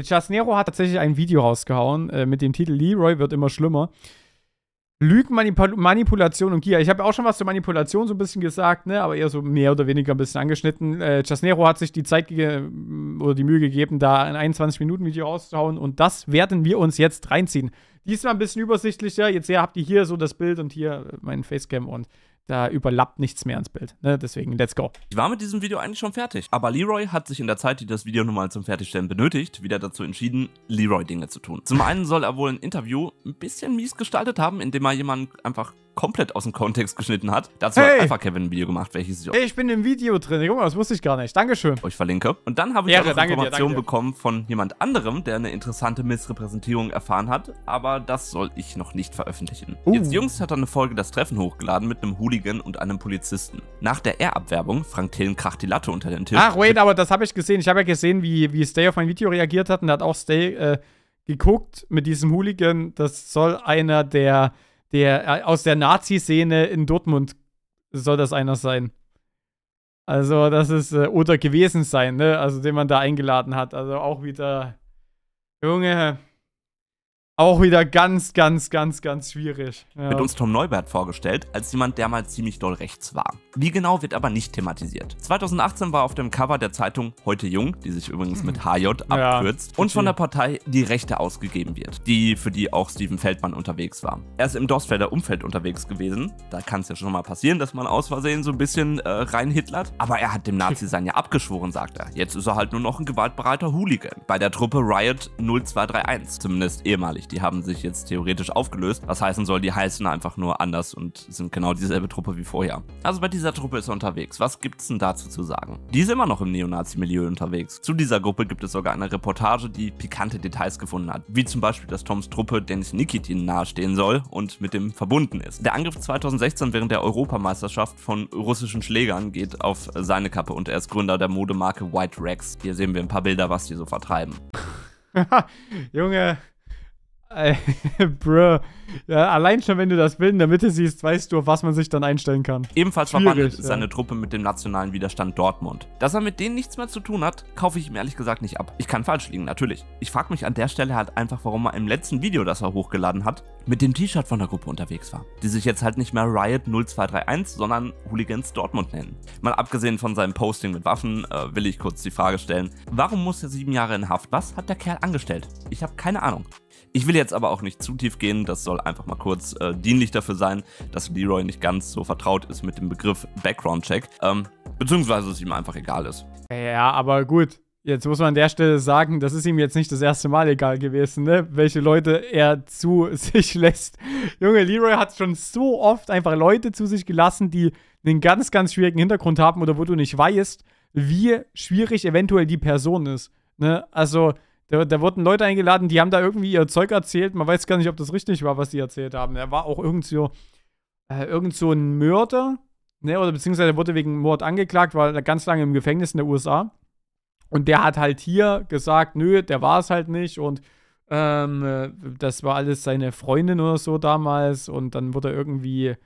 Chasnero hat tatsächlich ein Video rausgehauen äh, mit dem Titel Leroy wird immer schlimmer. Lügenmanipulation und Gier. Ich habe auch schon was zur Manipulation so ein bisschen gesagt, ne? aber eher so mehr oder weniger ein bisschen angeschnitten. Äh, Chasnero hat sich die Zeit mm, oder die Mühe gegeben, da ein 21-Minuten-Video rauszuhauen und das werden wir uns jetzt reinziehen. Diesmal ein bisschen übersichtlicher. Jetzt ja, habt ihr hier so das Bild und hier äh, meinen Facecam und da überlappt nichts mehr ins Bild. Ne? Deswegen, let's go. Ich war mit diesem Video eigentlich schon fertig. Aber Leroy hat sich in der Zeit, die das Video nun mal zum Fertigstellen benötigt, wieder dazu entschieden, Leroy-Dinge zu tun. Zum einen soll er wohl ein Interview ein bisschen mies gestaltet haben, indem er jemanden einfach komplett aus dem Kontext geschnitten hat. Dazu hey. hat einfach Kevin ein Video gemacht, welches ich... Ich bin im Video drin. Guck mal, das wusste ich gar nicht. Dankeschön. Euch verlinke. Und dann habe ich Ehre, auch Informationen bekommen von jemand anderem, der eine interessante Missrepräsentierung erfahren hat. Aber das soll ich noch nicht veröffentlichen. Uh. Jetzt Jungs hat er eine Folge Das Treffen hochgeladen mit einem Hooligan und einem Polizisten. Nach der R-Abwerbung, Frank Tillen kracht die Latte unter den Tisch. Ach, wait, aber das habe ich gesehen. Ich habe ja gesehen, wie, wie Stay auf mein Video reagiert hat. Und da hat auch Stay äh, geguckt mit diesem Hooligan. Das soll einer der der äh, aus der Nazi-Szene in Dortmund soll das einer sein. Also, das ist äh, oder gewesen sein, ne? Also, den man da eingeladen hat. Also auch wieder Junge, auch wieder ganz, ganz, ganz, ganz schwierig. Ja. Wird uns Tom Neubert vorgestellt, als jemand, der mal ziemlich doll rechts war. Wie genau wird aber nicht thematisiert. 2018 war auf dem Cover der Zeitung Heute Jung, die sich übrigens mit HJ abkürzt, ja, und von der Partei Die Rechte ausgegeben wird, die für die auch Steven Feldmann unterwegs war. Er ist im Dorstfelder Umfeld unterwegs gewesen. Da kann es ja schon mal passieren, dass man aus Versehen so ein bisschen äh, rein hitlert. Aber er hat dem Nazi sein ja abgeschworen, sagt er. Jetzt ist er halt nur noch ein gewaltbereiter Hooligan. Bei der Truppe Riot 0231, zumindest ehemalig die haben sich jetzt theoretisch aufgelöst. Was heißen soll, die heißen einfach nur anders und sind genau dieselbe Truppe wie vorher. Also bei dieser Truppe ist er unterwegs. Was gibt es denn dazu zu sagen? Die ist immer noch im Neonazi-Milieu unterwegs. Zu dieser Gruppe gibt es sogar eine Reportage, die pikante Details gefunden hat. Wie zum Beispiel, dass Toms Truppe Dennis Nikitin nahestehen soll und mit dem verbunden ist. Der Angriff 2016 während der Europameisterschaft von russischen Schlägern geht auf seine Kappe und er ist Gründer der Modemarke White Rex. Hier sehen wir ein paar Bilder, was die so vertreiben. Junge, Bruh. Ja, allein schon, wenn du das Bild in der Mitte siehst, weißt du, auf was man sich dann einstellen kann. Ebenfalls verbandelt ist seine Truppe mit dem nationalen Widerstand Dortmund. Dass er mit denen nichts mehr zu tun hat, kaufe ich ihm ehrlich gesagt nicht ab. Ich kann falsch liegen, natürlich. Ich frage mich an der Stelle halt einfach, warum er im letzten Video, das er hochgeladen hat, mit dem T-Shirt von der Gruppe unterwegs war. Die sich jetzt halt nicht mehr Riot 0231, sondern Hooligans Dortmund nennen. Mal abgesehen von seinem Posting mit Waffen, äh, will ich kurz die Frage stellen, warum muss er sieben Jahre in Haft? Was hat der Kerl angestellt? Ich habe keine Ahnung. Ich will jetzt aber auch nicht zu tief gehen, das soll einfach mal kurz äh, dienlich dafür sein, dass Leroy nicht ganz so vertraut ist mit dem Begriff Background-Check, ähm, beziehungsweise es ihm einfach egal ist. Ja, aber gut, Jetzt muss man an der Stelle sagen, das ist ihm jetzt nicht das erste Mal egal gewesen, ne? welche Leute er zu sich lässt. Junge, Leroy hat schon so oft einfach Leute zu sich gelassen, die einen ganz, ganz schwierigen Hintergrund haben oder wo du nicht weißt, wie schwierig eventuell die Person ist. Ne? Also, da, da, wurden Leute eingeladen, die haben da irgendwie ihr Zeug erzählt. Man weiß gar nicht, ob das richtig war, was die erzählt haben. Er war auch irgend so, äh, irgend so ein Mörder, ne? Oder beziehungsweise er wurde wegen Mord angeklagt, war ganz lange im Gefängnis in der USA. Und der hat halt hier gesagt, nö, der war es halt nicht und ähm, äh, das war alles seine Freundin oder so damals und dann wurde er irgendwie äh,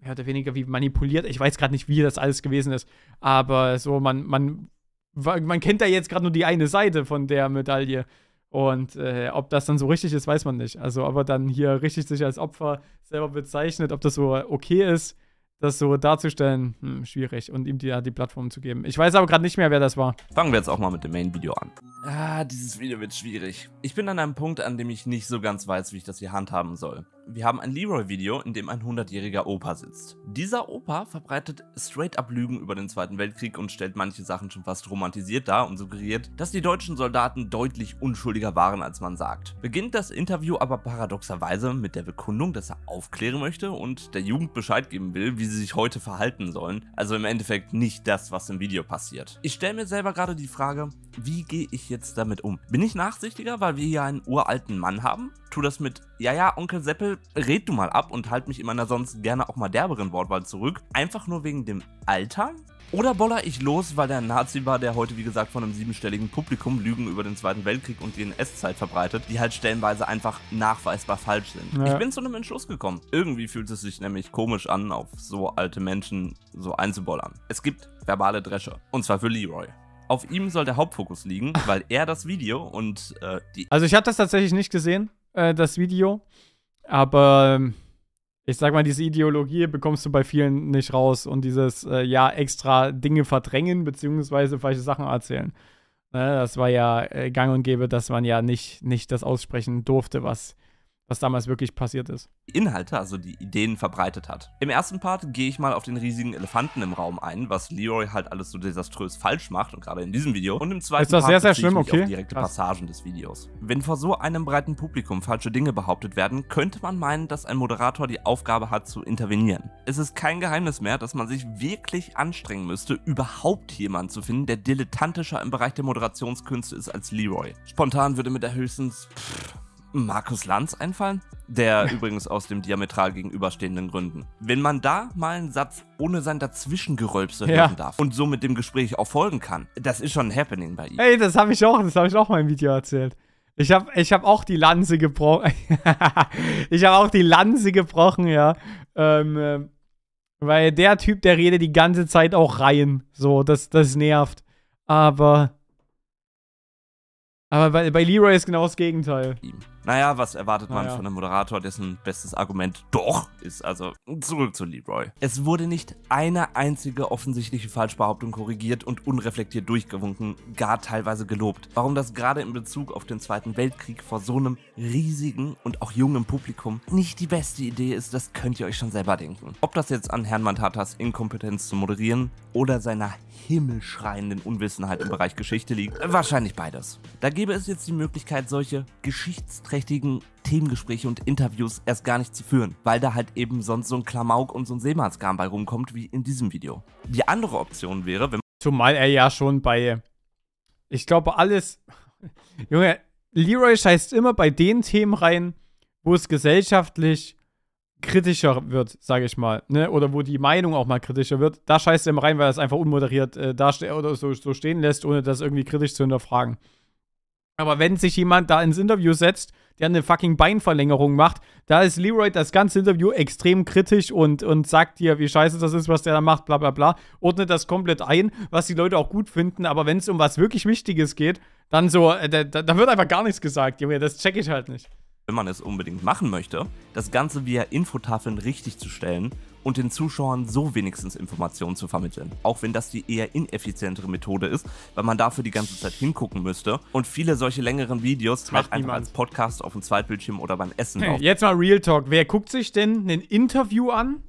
mehr oder weniger wie manipuliert. Ich weiß gerade nicht, wie das alles gewesen ist, aber so, man, man man kennt ja jetzt gerade nur die eine Seite von der Medaille. Und äh, ob das dann so richtig ist, weiß man nicht. Also, ob er dann hier richtig sich als Opfer selber bezeichnet, ob das so okay ist, das so darzustellen, hm, schwierig. Und ihm die, die Plattform zu geben. Ich weiß aber gerade nicht mehr, wer das war. Fangen wir jetzt auch mal mit dem Main-Video an. Ah, dieses Video wird schwierig. Ich bin an einem Punkt, an dem ich nicht so ganz weiß, wie ich das hier handhaben soll wir haben ein Leroy-Video, in dem ein 100-jähriger Opa sitzt. Dieser Opa verbreitet straight-up Lügen über den Zweiten Weltkrieg und stellt manche Sachen schon fast romantisiert dar und suggeriert, dass die deutschen Soldaten deutlich unschuldiger waren, als man sagt. Beginnt das Interview aber paradoxerweise mit der Bekundung, dass er aufklären möchte und der Jugend Bescheid geben will, wie sie sich heute verhalten sollen. Also im Endeffekt nicht das, was im Video passiert. Ich stelle mir selber gerade die Frage, wie gehe ich jetzt damit um? Bin ich nachsichtiger, weil wir hier einen uralten Mann haben? Tu das mit, ja, ja, Onkel Seppel, red du mal ab und halt mich in meiner sonst gerne auch mal derberen Wortwahl zurück. Einfach nur wegen dem Alter? Oder boller ich los, weil der Nazi war, der heute wie gesagt von einem siebenstelligen Publikum Lügen über den Zweiten Weltkrieg und die NS-Zeit verbreitet, die halt stellenweise einfach nachweisbar falsch sind. Ja. Ich bin zu einem Entschluss gekommen. Irgendwie fühlt es sich nämlich komisch an, auf so alte Menschen so einzubollern. Es gibt verbale Drescher. Und zwar für Leroy auf ihm soll der Hauptfokus liegen, weil er das Video und äh, die. Also ich habe das tatsächlich nicht gesehen, äh, das Video. Aber ähm, ich sag mal, diese Ideologie bekommst du bei vielen nicht raus und dieses äh, ja extra Dinge verdrängen beziehungsweise falsche Sachen erzählen. Ne, das war ja äh, gang und gäbe, dass man ja nicht, nicht das aussprechen durfte, was was damals wirklich passiert ist. Inhalte, also die Ideen verbreitet hat. Im ersten Part gehe ich mal auf den riesigen Elefanten im Raum ein, was Leroy halt alles so desaströs falsch macht und gerade in diesem Video. Und im zweiten ist das Part sehr, sehr schlimm, okay. auf direkte Krass. Passagen des Videos. Wenn vor so einem breiten Publikum falsche Dinge behauptet werden, könnte man meinen, dass ein Moderator die Aufgabe hat zu intervenieren. Es ist kein Geheimnis mehr, dass man sich wirklich anstrengen müsste, überhaupt jemanden zu finden, der dilettantischer im Bereich der Moderationskünste ist als Leroy. Spontan würde mit der höchstens pff, Markus Lanz einfallen? Der übrigens aus dem diametral gegenüberstehenden Gründen. Wenn man da mal einen Satz ohne sein Dazwischengerölpse ja. hören darf und somit dem Gespräch auch folgen kann, das ist schon ein Happening bei ihm. Ey, das habe ich auch, das habe ich auch mal im Video erzählt. Ich habe ich hab auch die Lanze gebrochen. ich habe auch die Lanze gebrochen, ja. Ähm, ähm, weil der Typ, der redet die ganze Zeit auch rein. So, das, das nervt. Aber. Aber bei, bei Leroy ist genau das Gegenteil. Ihm naja, was erwartet man von einem Moderator, dessen bestes Argument doch ist? Also zurück zu Leroy. Es wurde nicht eine einzige offensichtliche Falschbehauptung korrigiert und unreflektiert durchgewunken, gar teilweise gelobt. Warum das gerade in Bezug auf den Zweiten Weltkrieg vor so einem riesigen und auch jungen Publikum nicht die beste Idee ist, das könnt ihr euch schon selber denken. Ob das jetzt an Herrn Mantatas Inkompetenz zu moderieren oder seiner himmelschreienden Unwissenheit im Bereich Geschichte liegt, wahrscheinlich beides. Da gäbe es jetzt die Möglichkeit, solche Geschichtsträger prestigeträchtigen Themengespräche und Interviews erst gar nicht zu führen, weil da halt eben sonst so ein Klamauk und so ein Seemannskram bei rumkommt, wie in diesem Video. Die andere Option wäre, wenn. Zumal er ja schon bei. Ich glaube, alles. Junge, Leroy scheißt immer bei den Themen rein, wo es gesellschaftlich kritischer wird, sage ich mal, ne? oder wo die Meinung auch mal kritischer wird, da scheißt er immer rein, weil er es einfach unmoderiert äh, darstellt oder so, so stehen lässt, ohne das irgendwie kritisch zu hinterfragen. Aber wenn sich jemand da ins Interview setzt der eine fucking Beinverlängerung macht. Da ist Leroy das ganze Interview extrem kritisch und, und sagt dir, wie scheiße das ist, was der da macht, bla bla bla. Ordnet das komplett ein, was die Leute auch gut finden, aber wenn es um was wirklich Wichtiges geht, dann so, äh, da, da, wird einfach gar nichts gesagt, Junge, das check ich halt nicht wenn man es unbedingt machen möchte, das Ganze via Infotafeln richtig zu stellen und den Zuschauern so wenigstens Informationen zu vermitteln. Auch wenn das die eher ineffizientere Methode ist, weil man dafür die ganze Zeit hingucken müsste. Und viele solche längeren Videos halt macht einfach als Podcast auf dem Zweitbildschirm oder beim Essen hey, Jetzt mal Real Talk. Wer guckt sich denn ein Interview an?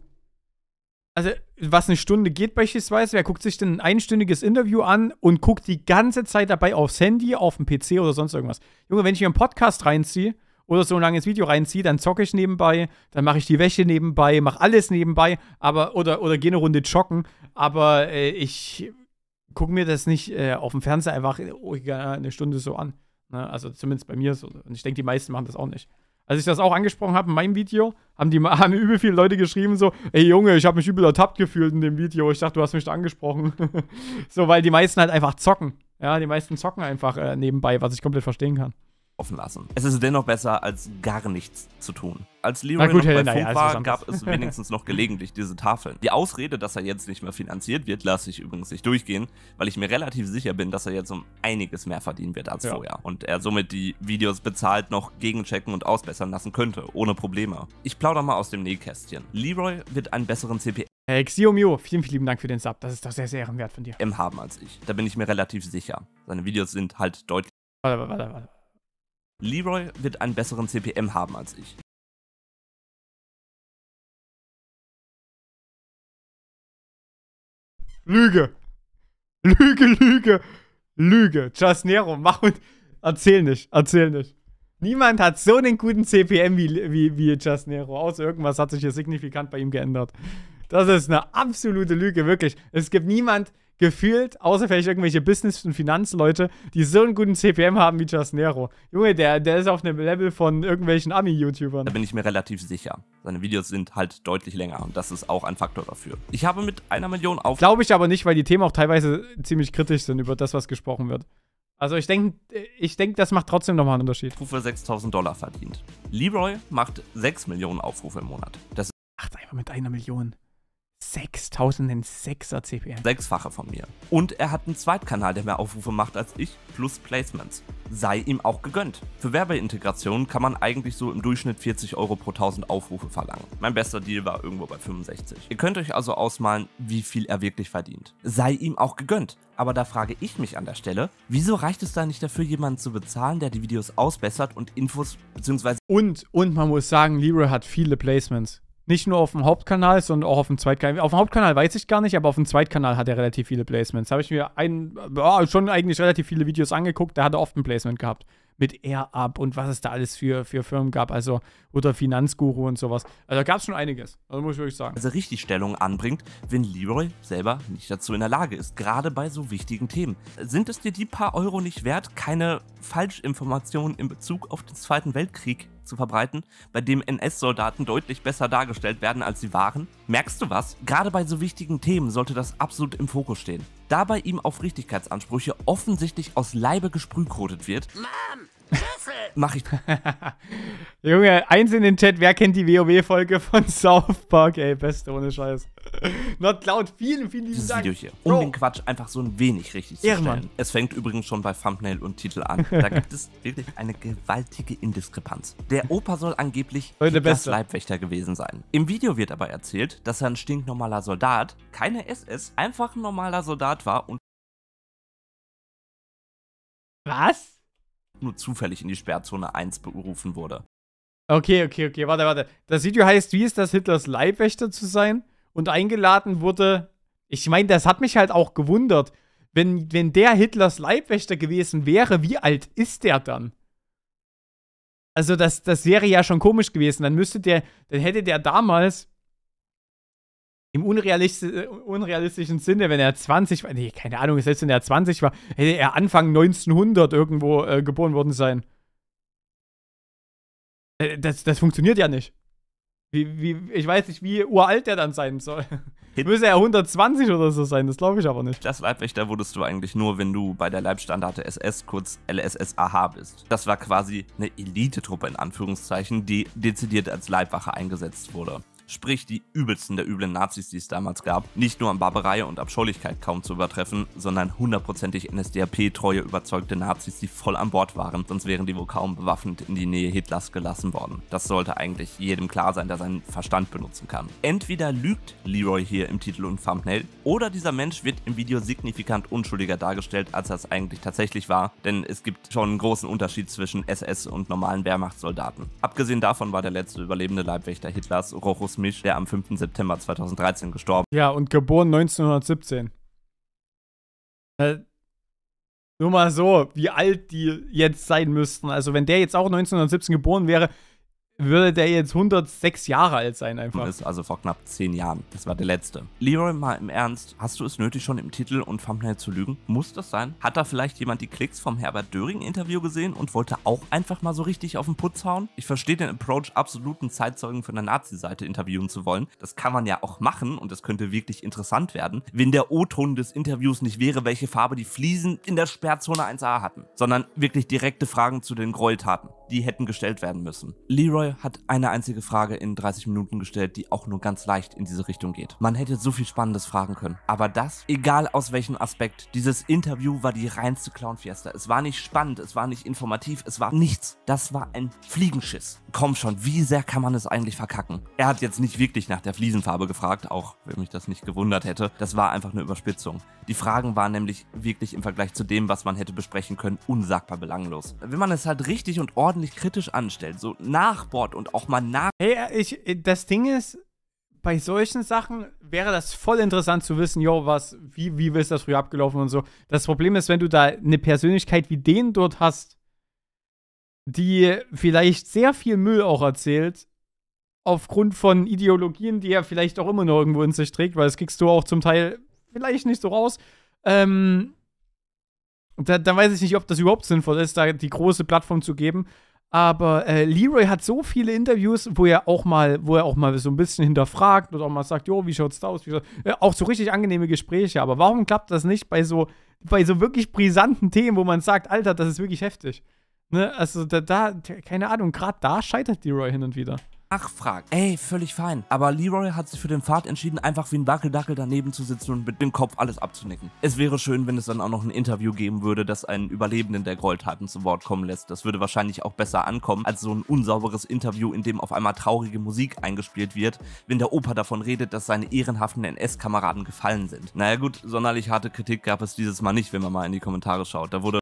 Also, was eine Stunde geht beispielsweise, wer guckt sich denn ein einstündiges Interview an und guckt die ganze Zeit dabei aufs Handy, auf dem PC oder sonst irgendwas? Junge, wenn ich mir einen Podcast reinziehe, oder so ein langes Video reinziehe, dann zocke ich nebenbei, dann mache ich die Wäsche nebenbei, mache alles nebenbei, aber oder, oder gehe eine Runde joggen, aber äh, ich gucke mir das nicht äh, auf dem Fernseher einfach oh, eine Stunde so an. Ne? Also zumindest bei mir so. Und ich denke, die meisten machen das auch nicht. Als ich das auch angesprochen habe in meinem Video, haben die haben übel viele Leute geschrieben so, ey Junge, ich habe mich übel ertappt gefühlt in dem Video. Ich dachte, du hast mich da angesprochen. so, weil die meisten halt einfach zocken. Ja, die meisten zocken einfach äh, nebenbei, was ich komplett verstehen kann offen lassen. Es ist dennoch besser, als gar nichts zu tun. Als Leroy gut, noch bei Funk ja, also war, gab es wenigstens noch gelegentlich diese Tafeln. Die Ausrede, dass er jetzt nicht mehr finanziert wird, lasse ich übrigens nicht durchgehen, weil ich mir relativ sicher bin, dass er jetzt um einiges mehr verdienen wird als ja. vorher. Und er somit die Videos bezahlt noch gegenchecken und ausbessern lassen könnte, ohne Probleme. Ich plaudere mal aus dem Nähkästchen. Leroy wird einen besseren CPM Hey, Xiomio, vielen, vielen Dank für den Sub. Das ist doch sehr, sehr ehrenwert von dir. M haben als ich. Da bin ich mir relativ sicher. Seine Videos sind halt deutlich. Warte, warte, warte. Leroy wird einen besseren CPM haben als ich. Lüge. Lüge, Lüge, Lüge. Just Nero, mach mit. Erzähl nicht, erzähl nicht. Niemand hat so einen guten CPM wie, wie, wie Just Nero. Außer irgendwas hat sich hier signifikant bei ihm geändert. Das ist eine absolute Lüge, wirklich. Es gibt niemanden gefühlt, außer vielleicht irgendwelche Business- und Finanzleute, die so einen guten CPM haben wie Just Nero. Junge, der, der ist auf einem Level von irgendwelchen Ami-YouTubern. Da bin ich mir relativ sicher. Seine Videos sind halt deutlich länger und das ist auch ein Faktor dafür. Ich habe mit einer Million auf. Glaube ich aber nicht, weil die Themen auch teilweise ziemlich kritisch sind über das, was gesprochen wird. Also ich denke, ich denk, das macht trotzdem nochmal einen Unterschied. Aufrufe 6000 Dollar verdient. Leroy macht 6 Millionen Aufrufe im Monat. Das macht einfach mit einer Million. 6006er CPM. Sechsfache von mir. Und er hat einen Zweitkanal, der mehr Aufrufe macht als ich, plus Placements. Sei ihm auch gegönnt. Für Werbeintegration kann man eigentlich so im Durchschnitt 40 Euro pro 1000 Aufrufe verlangen. Mein bester Deal war irgendwo bei 65. Ihr könnt euch also ausmalen, wie viel er wirklich verdient. Sei ihm auch gegönnt. Aber da frage ich mich an der Stelle, wieso reicht es da nicht dafür, jemanden zu bezahlen, der die Videos ausbessert und Infos bzw. Und, und man muss sagen, Libre hat viele Placements. Nicht nur auf dem Hauptkanal, sondern auch auf dem Zweitkanal. Auf dem Hauptkanal weiß ich gar nicht, aber auf dem Zweitkanal hat er relativ viele Placements. Habe ich mir ein, oh, schon eigentlich relativ viele Videos angeguckt, da hat er oft ein Placement gehabt. Mit Air-Up und was es da alles für, für Firmen gab, also oder Finanzguru und sowas. Also da gab es schon einiges, also muss ich wirklich sagen. Also richtig Stellung anbringt, wenn Leroy selber nicht dazu in der Lage ist, gerade bei so wichtigen Themen. Sind es dir die paar Euro nicht wert, keine Falschinformationen in Bezug auf den Zweiten Weltkrieg zu verbreiten, bei dem NS-Soldaten deutlich besser dargestellt werden, als sie waren? Merkst du was? Gerade bei so wichtigen Themen sollte das absolut im Fokus stehen. Da bei ihm auf Richtigkeitsansprüche offensichtlich aus Leibe gesprühkotet wird. Mom. Mach ich. Junge, eins in den Chat, wer kennt die WoW-Folge von South Park? Ey, beste ohne Scheiß. Not Cloud, vielen, vielen lieben Dank. Video hier, um Bro. den Quatsch einfach so ein wenig richtig zu Ehrenmann. stellen. Es fängt übrigens schon bei Thumbnail und Titel an. Da gibt es wirklich eine gewaltige Indiskrepanz. Der Opa soll angeblich das Leibwächter gewesen sein. Im Video wird aber erzählt, dass er ein stinknormaler Soldat, keine SS, einfach ein normaler Soldat war und... Was? nur zufällig in die Sperrzone 1 berufen wurde. Okay, okay, okay, warte, warte. Das Video heißt, wie ist das, Hitlers Leibwächter zu sein? Und eingeladen wurde, ich meine, das hat mich halt auch gewundert. Wenn, wenn der Hitlers Leibwächter gewesen wäre, wie alt ist der dann? Also, das, das wäre ja schon komisch gewesen. Dann müsste der, dann hätte der damals im unrealistisch, unrealistischen Sinne, wenn er 20 war, nee, keine Ahnung, selbst wenn er 20 war, hätte er Anfang 1900 irgendwo äh, geboren worden sein. Äh, das, das funktioniert ja nicht. Wie, wie, ich weiß nicht, wie uralt der dann sein soll. Hit Müsste er 120 oder so sein, das glaube ich aber nicht. Das Leibwächter wurdest du eigentlich nur, wenn du bei der Leibstandarte SS, kurz LSSAH bist. Das war quasi eine Elitetruppe in Anführungszeichen, die dezidiert als Leibwache eingesetzt wurde sprich die übelsten der üblen Nazis, die es damals gab, nicht nur an Barbarei und Abscheulichkeit kaum zu übertreffen, sondern hundertprozentig NSDAP-treue überzeugte Nazis, die voll an Bord waren, sonst wären die wohl kaum bewaffnet in die Nähe Hitlers gelassen worden. Das sollte eigentlich jedem klar sein, der seinen Verstand benutzen kann. Entweder lügt Leroy hier im Titel und Thumbnail, oder dieser Mensch wird im Video signifikant unschuldiger dargestellt, als er es eigentlich tatsächlich war, denn es gibt schon einen großen Unterschied zwischen SS und normalen Wehrmachtssoldaten. Abgesehen davon war der letzte überlebende Leibwächter Hitlers, Rochus Smith, der am 5. September 2013 gestorben Ja, und geboren 1917. Äh, nur mal so, wie alt die jetzt sein müssten. Also wenn der jetzt auch 1917 geboren wäre, würde der jetzt 106 Jahre alt sein einfach. Ist also vor knapp 10 Jahren. Das war der letzte. Leroy, mal im Ernst, hast du es nötig, schon im Titel und Thumbnail zu lügen? Muss das sein? Hat da vielleicht jemand die Klicks vom Herbert Döring-Interview gesehen und wollte auch einfach mal so richtig auf den Putz hauen? Ich verstehe den Approach, absoluten Zeitzeugen von der Nazi-Seite interviewen zu wollen. Das kann man ja auch machen und das könnte wirklich interessant werden, wenn der O-Ton des Interviews nicht wäre, welche Farbe die Fliesen in der Sperrzone 1a hatten, sondern wirklich direkte Fragen zu den Gräueltaten die hätten gestellt werden müssen. Leroy hat eine einzige Frage in 30 Minuten gestellt, die auch nur ganz leicht in diese Richtung geht. Man hätte so viel Spannendes fragen können. Aber das, egal aus welchem Aspekt, dieses Interview war die reinste Clown-Fiesta. Es war nicht spannend, es war nicht informativ, es war nichts. Das war ein Fliegenschiss. Komm schon, wie sehr kann man es eigentlich verkacken? Er hat jetzt nicht wirklich nach der Fliesenfarbe gefragt, auch wenn mich das nicht gewundert hätte. Das war einfach eine Überspitzung. Die Fragen waren nämlich wirklich im Vergleich zu dem, was man hätte besprechen können, unsagbar belanglos. Wenn man es halt richtig und ordentlich ordentlich kritisch anstellt, so nachbohrt und auch mal nach. Hey, ich, das Ding ist, bei solchen Sachen wäre das voll interessant zu wissen, jo, was, wie, wie ist das früher abgelaufen und so. Das Problem ist, wenn du da eine Persönlichkeit wie den dort hast, die vielleicht sehr viel Müll auch erzählt, aufgrund von Ideologien, die er vielleicht auch immer noch irgendwo in sich trägt, weil das kriegst du auch zum Teil vielleicht nicht so raus. Ähm, da, da, weiß ich nicht, ob das überhaupt sinnvoll ist, da die große Plattform zu geben. Aber äh, Leroy hat so viele Interviews, wo er auch mal, wo er auch mal so ein bisschen hinterfragt und auch mal sagt, jo, wie schaut's da aus? Schaut's? Äh, auch so richtig angenehme Gespräche. Aber warum klappt das nicht bei so, bei so wirklich brisanten Themen, wo man sagt, Alter, das ist wirklich heftig? Ne? Also da, da keine Ahnung, gerade da scheitert Leroy hin und wieder nachfragt. Ey, völlig fein. Aber Leroy hat sich für den Pfad entschieden, einfach wie ein Wackeldackel daneben zu sitzen und mit dem Kopf alles abzunicken. Es wäre schön, wenn es dann auch noch ein Interview geben würde, das einen Überlebenden der Gräueltaten zu Wort kommen lässt. Das würde wahrscheinlich auch besser ankommen, als so ein unsauberes Interview, in dem auf einmal traurige Musik eingespielt wird, wenn der Opa davon redet, dass seine ehrenhaften NS-Kameraden gefallen sind. Naja gut, sonderlich harte Kritik gab es dieses Mal nicht, wenn man mal in die Kommentare schaut. Da wurde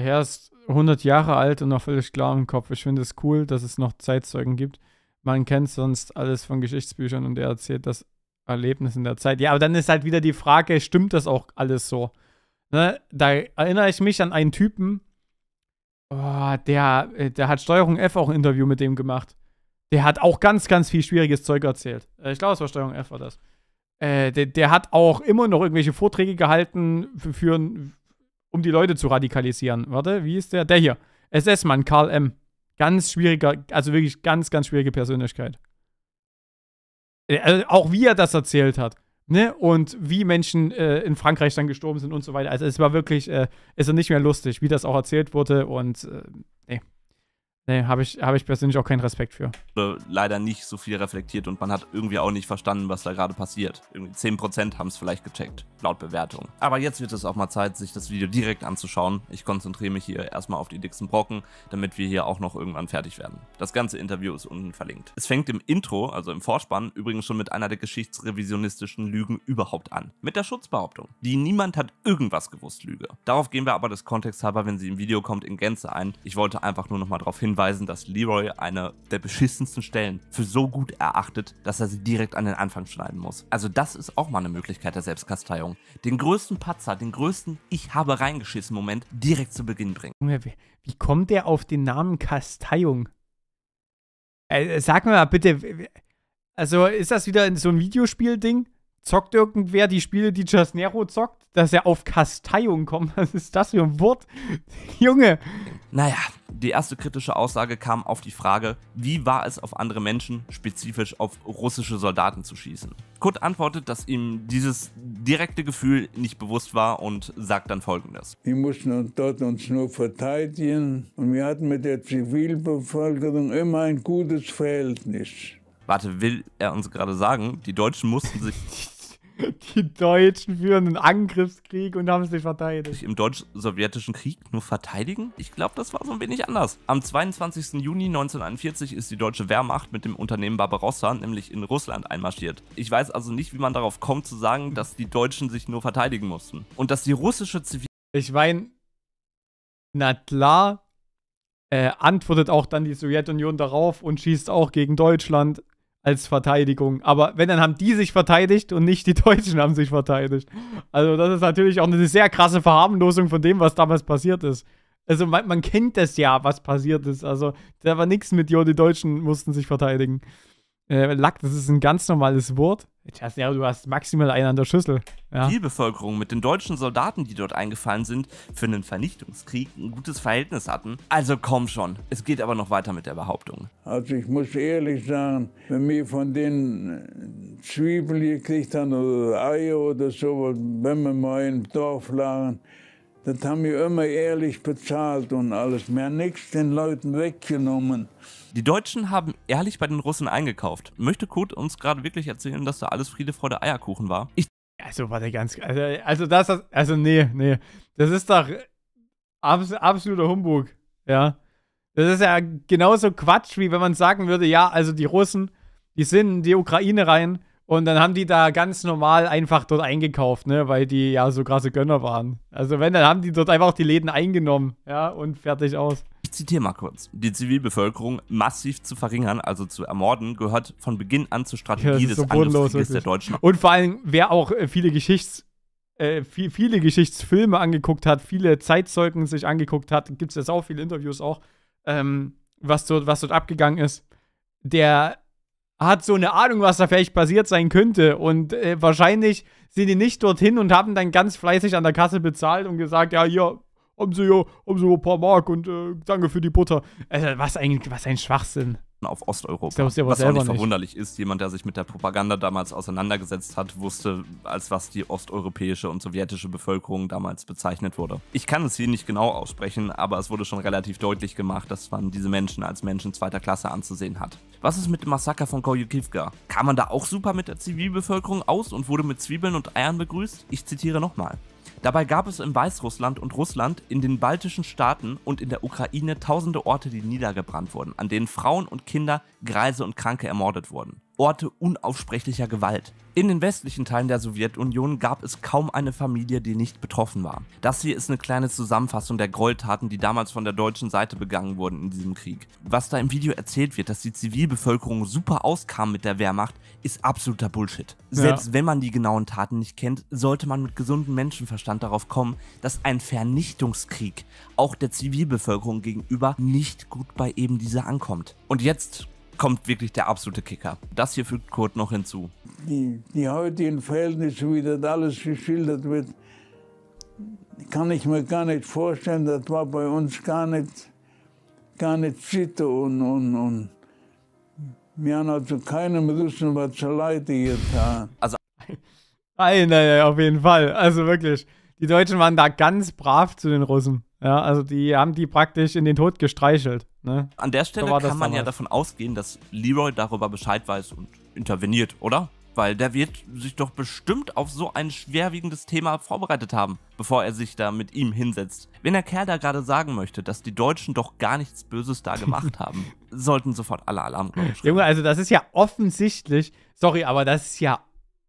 Der Herr ist 100 Jahre alt und noch völlig klar im Kopf. Ich finde es cool, dass es noch Zeitzeugen gibt. Man kennt sonst alles von Geschichtsbüchern und er erzählt das Erlebnis in der Zeit. Ja, aber dann ist halt wieder die Frage, stimmt das auch alles so? Ne? Da erinnere ich mich an einen Typen, oh, der, äh, der hat Steuerung F auch ein Interview mit dem gemacht. Der hat auch ganz, ganz viel schwieriges Zeug erzählt. Äh, ich glaube, es war Steuerung F, war das. Äh, der, der, hat auch immer noch irgendwelche Vorträge gehalten für, für, um die Leute zu radikalisieren. Warte, wie ist der? Der hier. SS-Mann, Karl M. Ganz schwieriger, also wirklich ganz, ganz schwierige Persönlichkeit. Äh, also auch wie er das erzählt hat. Ne? Und wie Menschen äh, in Frankreich dann gestorben sind und so weiter. Also es war wirklich, äh, es ist nicht mehr lustig, wie das auch erzählt wurde. Und äh, nee. Nee, habe ich, hab ich persönlich auch keinen Respekt für. Leider nicht so viel reflektiert und man hat irgendwie auch nicht verstanden, was da gerade passiert. Irgendwie 10% haben es vielleicht gecheckt, laut Bewertung. Aber jetzt wird es auch mal Zeit, sich das Video direkt anzuschauen. Ich konzentriere mich hier erstmal auf die dicksten Brocken, damit wir hier auch noch irgendwann fertig werden. Das ganze Interview ist unten verlinkt. Es fängt im Intro, also im Vorspann, übrigens schon mit einer der geschichtsrevisionistischen Lügen überhaupt an. Mit der Schutzbehauptung. Die niemand hat irgendwas gewusst Lüge. Darauf gehen wir aber des Kontexts halber, wenn sie im Video kommt, in Gänze ein. Ich wollte einfach nur noch mal darauf hinweisen, hinweisen, dass Leroy eine der beschissensten Stellen für so gut erachtet, dass er sie direkt an den Anfang schneiden muss. Also das ist auch mal eine Möglichkeit der Selbstkasteiung. Den größten Patzer, den größten Ich habe reingeschissen Moment direkt zu Beginn bringen. Wie kommt der auf den Namen Kasteiung? Äh, sag mir mal bitte, also ist das wieder so ein Videospiel-Ding? zockt irgendwer die Spiele, die Jasnero zockt, dass er auf Kasteiung kommt. Was ist das für ein Wort? Junge! Naja, die erste kritische Aussage kam auf die Frage, wie war es auf andere Menschen, spezifisch auf russische Soldaten zu schießen? Kurt antwortet, dass ihm dieses direkte Gefühl nicht bewusst war und sagt dann folgendes. Wir mussten uns dort uns nur verteidigen und wir hatten mit der Zivilbevölkerung immer ein gutes Verhältnis. Warte, will er uns gerade sagen, die Deutschen mussten sich. die Deutschen führen einen Angriffskrieg und haben sich verteidigt. Sich Im deutsch-sowjetischen Krieg nur verteidigen? Ich glaube, das war so ein wenig anders. Am 22. Juni 1941 ist die deutsche Wehrmacht mit dem Unternehmen Barbarossa nämlich in Russland einmarschiert. Ich weiß also nicht, wie man darauf kommt zu sagen, dass die Deutschen sich nur verteidigen mussten. Und dass die russische Zivil... Ich meine, na klar, äh, antwortet auch dann die Sowjetunion darauf und schießt auch gegen Deutschland als Verteidigung. Aber wenn, dann haben die sich verteidigt und nicht die Deutschen haben sich verteidigt. Also das ist natürlich auch eine sehr krasse Verharmlosung von dem, was damals passiert ist. Also man, man kennt das ja, was passiert ist. Also da war nichts mit, jo, die Deutschen mussten sich verteidigen. Äh, Lack, das ist ein ganz normales Wort. ja, du hast maximal einen an der Schüssel. Ja. Die Bevölkerung mit den deutschen Soldaten, die dort eingefallen sind, für einen Vernichtungskrieg ein gutes Verhältnis hatten. Also komm schon, es geht aber noch weiter mit der Behauptung. Also ich muss ehrlich sagen, wenn wir von den äh, Zwiebeln gekriegt haben oder Eier oder sowas, wenn wir mal im Dorf lagen, das haben wir immer ehrlich bezahlt und alles. Mehr nichts den Leuten weggenommen. Die Deutschen haben ehrlich bei den Russen eingekauft. Möchte Kurt uns gerade wirklich erzählen, dass da alles Friede, Freude, Eierkuchen war? Ich also, warte ganz. Also, also das, also, nee, nee. Das ist doch abs absoluter Humbug. Ja. Das ist ja genauso Quatsch, wie wenn man sagen würde: Ja, also die Russen, die sind in die Ukraine rein und dann haben die da ganz normal einfach dort eingekauft, ne, weil die ja so krasse Gönner waren. Also wenn, dann haben die dort einfach die Läden eingenommen, ja, und fertig aus. Ich zitiere mal kurz. Die Zivilbevölkerung massiv zu verringern, also zu ermorden, gehört von Beginn an zur Strategie ja, so des Angriffskrieges der Deutschen. Und vor allem, wer auch äh, viele Geschichts äh, viele Geschichtsfilme angeguckt hat, viele Zeitzeugen sich angeguckt hat, gibt es jetzt auch viele Interviews auch, ähm, was, dort, was dort abgegangen ist. Der hat so eine Ahnung, was da vielleicht passiert sein könnte. Und äh, wahrscheinlich sind die nicht dorthin und haben dann ganz fleißig an der Kasse bezahlt und gesagt, ja, hier, haben sie ja, haben sie ein paar Mark und äh, danke für die Butter. Also, was ein, was ein Schwachsinn. Auf Osteuropa. Ich glaub, was auch nicht verwunderlich ist, jemand, der sich mit der Propaganda damals auseinandergesetzt hat, wusste, als was die osteuropäische und sowjetische Bevölkerung damals bezeichnet wurde. Ich kann es hier nicht genau aussprechen, aber es wurde schon relativ deutlich gemacht, dass man diese Menschen als Menschen zweiter Klasse anzusehen hat. Was ist mit dem Massaker von Koyukivka? Kam man da auch super mit der Zivilbevölkerung aus und wurde mit Zwiebeln und Eiern begrüßt? Ich zitiere nochmal. Dabei gab es in Weißrussland und Russland, in den baltischen Staaten und in der Ukraine tausende Orte, die niedergebrannt wurden, an denen Frauen und Kinder, Greise und Kranke ermordet wurden. Orte unaussprechlicher Gewalt. In den westlichen Teilen der Sowjetunion gab es kaum eine Familie, die nicht betroffen war. Das hier ist eine kleine Zusammenfassung der Gräueltaten, die damals von der deutschen Seite begangen wurden in diesem Krieg. Was da im Video erzählt wird, dass die Zivilbevölkerung super auskam mit der Wehrmacht, ist absoluter Bullshit. Ja. Selbst wenn man die genauen Taten nicht kennt, sollte man mit gesundem Menschenverstand darauf kommen, dass ein Vernichtungskrieg auch der Zivilbevölkerung gegenüber nicht gut bei eben dieser ankommt. Und jetzt kommt wirklich der absolute Kicker. Das hier fügt Kurt noch hinzu. Die, die heutigen Verhältnisse, wie das alles geschildert wird, kann ich mir gar nicht vorstellen. Das war bei uns gar nicht, gar nicht Sitte und, und, und. Mir haben also keinem Russen was zur Leite getan. Also nein, nein, nein, auf jeden Fall. Also wirklich, die Deutschen waren da ganz brav zu den Russen. Ja, also die haben die praktisch in den Tod gestreichelt. Ne? An der Stelle so kann man damals. ja davon ausgehen, dass Leroy darüber Bescheid weiß und interveniert, oder? Weil der wird sich doch bestimmt auf so ein schwerwiegendes Thema vorbereitet haben, bevor er sich da mit ihm hinsetzt. Wenn der Kerl da gerade sagen möchte, dass die Deutschen doch gar nichts Böses da gemacht haben, sollten sofort alle Alarmglocken schreien. Junge, also das ist ja offensichtlich, sorry, aber das ist ja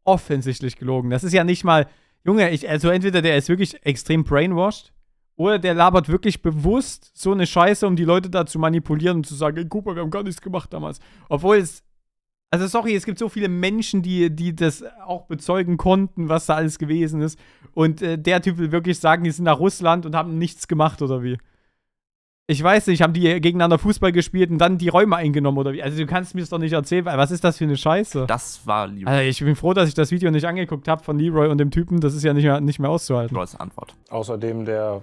offensichtlich gelogen. Das ist ja nicht mal, Junge, ich, also entweder der ist wirklich extrem brainwashed oder der labert wirklich bewusst so eine Scheiße, um die Leute da zu manipulieren und zu sagen, hey, guck mal, wir haben gar nichts gemacht damals. Obwohl es. Also sorry, es gibt so viele Menschen, die, die das auch bezeugen konnten, was da alles gewesen ist. Und äh, der Typ will wirklich sagen, die sind nach Russland und haben nichts gemacht oder wie. Ich weiß nicht, haben die gegeneinander Fußball gespielt und dann die Räume eingenommen oder wie? Also du kannst mir das doch nicht erzählen, weil was ist das für eine Scheiße? Das war Leroy. Also ich bin froh, dass ich das Video nicht angeguckt habe von Leroy und dem Typen. Das ist ja nicht mehr, nicht mehr auszuhalten. Du hast eine Antwort. Außerdem der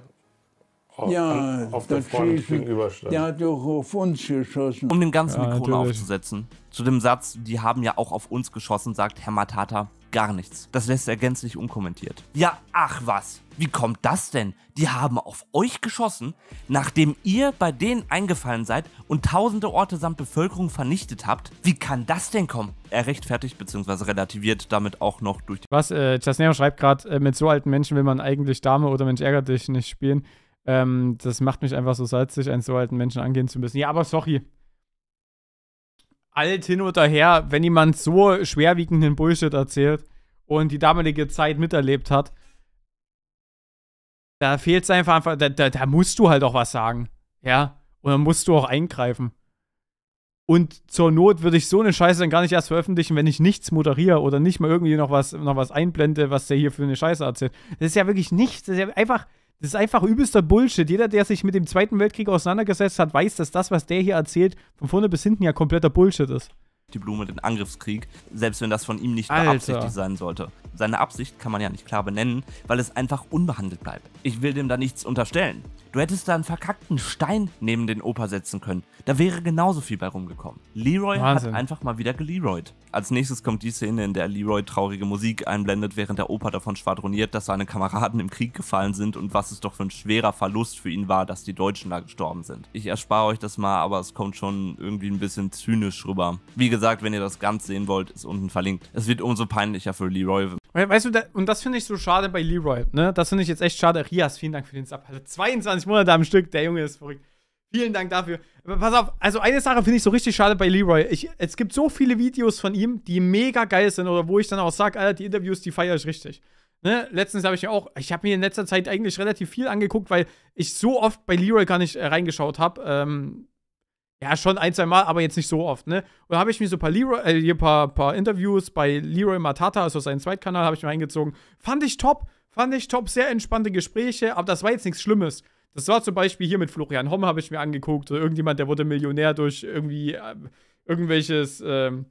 auf, ja, auf der Front gegenüberstand. Der hat doch auf uns geschossen. Um den ganzen ja, Mikro aufzusetzen. Zu dem Satz, die haben ja auch auf uns geschossen, sagt Herr Matata gar nichts. Das lässt er gänzlich unkommentiert. Ja, ach was. Wie kommt das denn? Die haben auf euch geschossen, nachdem ihr bei denen eingefallen seid und tausende Orte samt Bevölkerung vernichtet habt. Wie kann das denn kommen? Er rechtfertigt bzw. relativiert damit auch noch durch die... Was, äh, Chasnero schreibt gerade, äh, mit so alten Menschen will man eigentlich Dame oder Mensch ärgert dich nicht spielen. Ähm, das macht mich einfach so salzig, einen so alten Menschen angehen zu müssen. Ja, aber sorry. Alt hin oder her, wenn jemand so schwerwiegenden Bullshit erzählt und die damalige Zeit miterlebt hat, da fehlt es einfach, einfach da, da, da musst du halt auch was sagen. Ja, und dann musst du auch eingreifen. Und zur Not würde ich so eine Scheiße dann gar nicht erst veröffentlichen, wenn ich nichts moderiere oder nicht mal irgendwie noch was, noch was einblende, was der hier für eine Scheiße erzählt. Das ist ja wirklich nichts. Das ist ja einfach das ist einfach übelster Bullshit. Jeder, der sich mit dem Zweiten Weltkrieg auseinandergesetzt hat, weiß, dass das, was der hier erzählt, von vorne bis hinten ja kompletter Bullshit ist die Blume den Angriffskrieg, selbst wenn das von ihm nicht Alter. beabsichtigt sein sollte. Seine Absicht kann man ja nicht klar benennen, weil es einfach unbehandelt bleibt. Ich will dem da nichts unterstellen. Du hättest da einen verkackten Stein neben den Opa setzen können. Da wäre genauso viel bei rumgekommen. Leroy Wahnsinn. hat einfach mal wieder geleroyt. Als nächstes kommt die Szene, in der Leroy traurige Musik einblendet, während der Opa davon schwadroniert, dass seine Kameraden im Krieg gefallen sind und was es doch für ein schwerer Verlust für ihn war, dass die Deutschen da gestorben sind. Ich erspare euch das mal, aber es kommt schon irgendwie ein bisschen zynisch rüber. Wie gesagt, gesagt, wenn ihr das ganz sehen wollt, ist unten verlinkt. Es wird umso peinlicher für Leroy. Weißt du, da, und das finde ich so schade bei Leroy, ne? Das finde ich jetzt echt schade. Rias, vielen Dank für den Sub. Also 22 Monate am Stück, der Junge ist verrückt. Vielen Dank dafür. Aber pass auf, also eine Sache finde ich so richtig schade bei Leroy. Ich, es gibt so viele Videos von ihm, die mega geil sind oder wo ich dann auch sage, Alter, die Interviews, die feiere ich richtig. Ne? Letztens habe ich ja auch, ich habe mir in letzter Zeit eigentlich relativ viel angeguckt, weil ich so oft bei Leroy gar nicht äh, reingeschaut habe. Ähm, ja, schon ein, zwei Mal, aber jetzt nicht so oft, ne? Und da habe ich mir so ein paar, Leroy, äh, hier paar, paar Interviews bei Leroy Matata, also seinen Zweitkanal, habe ich mir eingezogen. Fand ich top, fand ich top, sehr entspannte Gespräche, aber das war jetzt nichts Schlimmes. Das war zum Beispiel hier mit Florian Homme, habe ich mir angeguckt, oder irgendjemand, der wurde Millionär durch irgendwie äh, irgendwelches. Ähm,